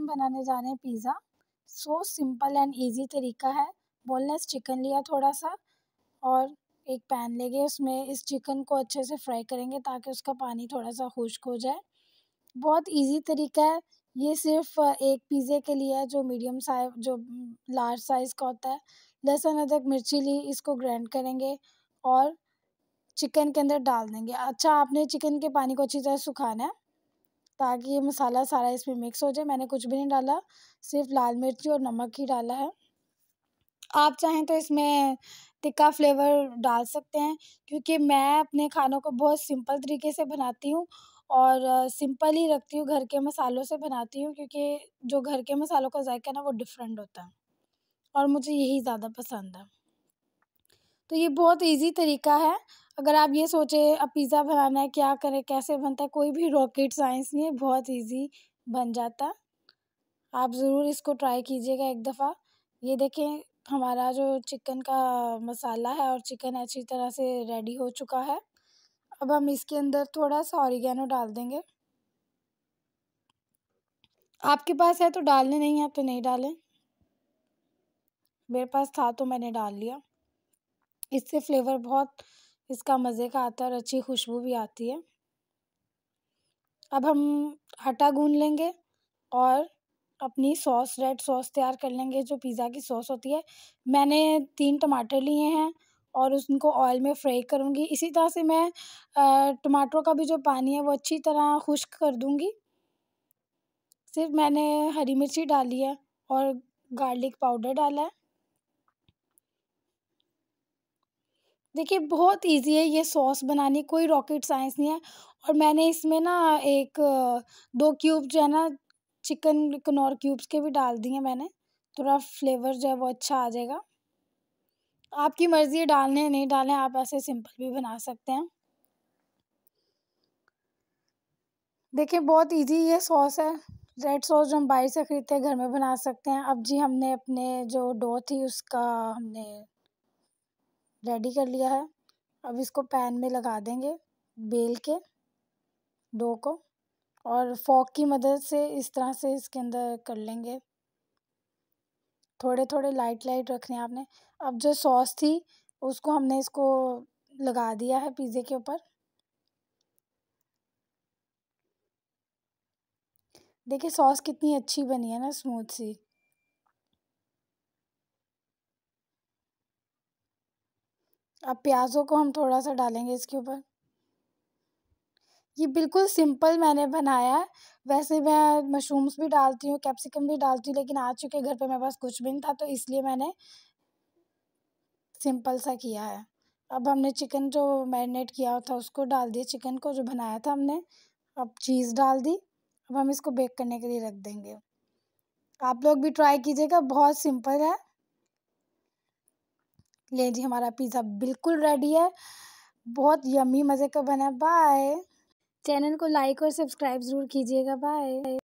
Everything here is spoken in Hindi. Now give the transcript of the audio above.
हम बनाने जा रहे हैं pizza so simple and easy तरीका है बोनलेस चिकन लिया थोड़ा सा और एक पैन ले गए उसमें इस चिकन को अच्छे से फ्राई करेंगे ताकि उसका पानी थोड़ा सा खुश्क हो जाए बहुत इजी तरीका है ये सिर्फ एक पिज़्ज़े के लिए है जो मीडियम साइज जो लार्ज साइज़ का होता है लहसुन अदरक मिर्ची ली इसको ग्राइंड करेंगे और चिकन के अंदर डाल देंगे अच्छा आपने चिकन के पानी को अच्छी तरह सुखाना है ताकि ये मसाला सारा इसमें मिक्स हो जाए मैंने कुछ भी नहीं डाला सिर्फ लाल मिर्ची और नमक ही डाला है आप चाहें तो इसमें तिक्का फ्लेवर डाल सकते हैं क्योंकि मैं अपने खानों को बहुत सिंपल तरीके से बनाती हूँ और सिंपल ही रखती हूँ घर के मसालों से बनाती हूँ क्योंकि जो घर के मसालों का जायका ना वो डिफरेंट होता है और मुझे यही ज़्यादा पसंद है तो ये बहुत इजी तरीका है अगर आप ये सोचें अब पिज़्ज़ा बनाना है क्या करें कैसे बनता है कोई भी रॉकेट साइंस नहीं है बहुत ईजी बन जाता आप ज़रूर इसको ट्राई कीजिएगा एक दफ़ा ये देखें हमारा जो चिकन का मसाला है और चिकन अच्छी तरह से रेडी हो चुका है अब हम इसके अंदर थोड़ा सा ऑरिगेनो डाल देंगे आपके पास है तो डालने नहीं है तो नहीं डालें मेरे पास था तो मैंने डाल लिया इससे फ्लेवर बहुत इसका मज़े का आता है और अच्छी खुशबू भी आती है अब हम आटा गूँध लेंगे और अपनी सॉस रेड सॉस तैयार कर लेंगे जो पिज़्ज़ा की सॉस होती है मैंने तीन टमाटर लिए हैं और उनको ऑयल में फ्राई करूँगी इसी तरह से मैं टमाटरों का भी जो पानी है वो अच्छी तरह खुश्क कर दूँगी सिर्फ मैंने हरी मिर्ची डाली है और गार्लिक पाउडर डाला है देखिए बहुत इजी है ये सॉस बनानी कोई रॉकेट साइंस नहीं है और मैंने इसमें ना एक दो क्यूब जो है ना चिकन कनौर क्यूब्स के भी डाल दिए मैंने थोड़ा फ्लेवर जो है वो अच्छा आ जाएगा आपकी मर्ज़ी है डालने नहीं डालें आप ऐसे सिंपल भी बना सकते हैं देखिए बहुत इजी ये सॉस है रेड सॉस जो हम बाहर से ख़रीदते हैं घर में बना सकते हैं अब जी हमने अपने जो डो थी उसका हमने रेडी कर लिया है अब इसको पैन में लगा देंगे बेल के डो को और फॉक की मदद से इस तरह से इसके अंदर कर लेंगे थोड़े थोड़े लाइट लाइट रखने आपने अब जो सॉस थी उसको हमने इसको लगा दिया है पिज़्ज़े के ऊपर देखिए सॉस कितनी अच्छी बनी है ना स्मूथ सी अब प्याज़ों को हम थोड़ा सा डालेंगे इसके ऊपर ये बिल्कुल सिंपल मैंने बनाया है वैसे मैं मशरूम्स भी डालती हूँ कैप्सिकम भी डालती हूँ लेकिन आ चुके घर पे मेरे पास कुछ भी नहीं था तो इसलिए मैंने सिंपल सा किया है अब हमने चिकन जो मैरिनेट किया था उसको डाल दिया चिकन को जो बनाया था हमने अब चीज़ डाल दी अब हम इसको बेक करने के लिए रख देंगे आप लोग भी ट्राई कीजिएगा बहुत सिंपल है ले जी हमारा पिज़्ज़ा बिल्कुल रेडी है बहुत यम्मी मज़े का बना बाय चैनल को लाइक और सब्सक्राइब ज़रूर कीजिएगा बाय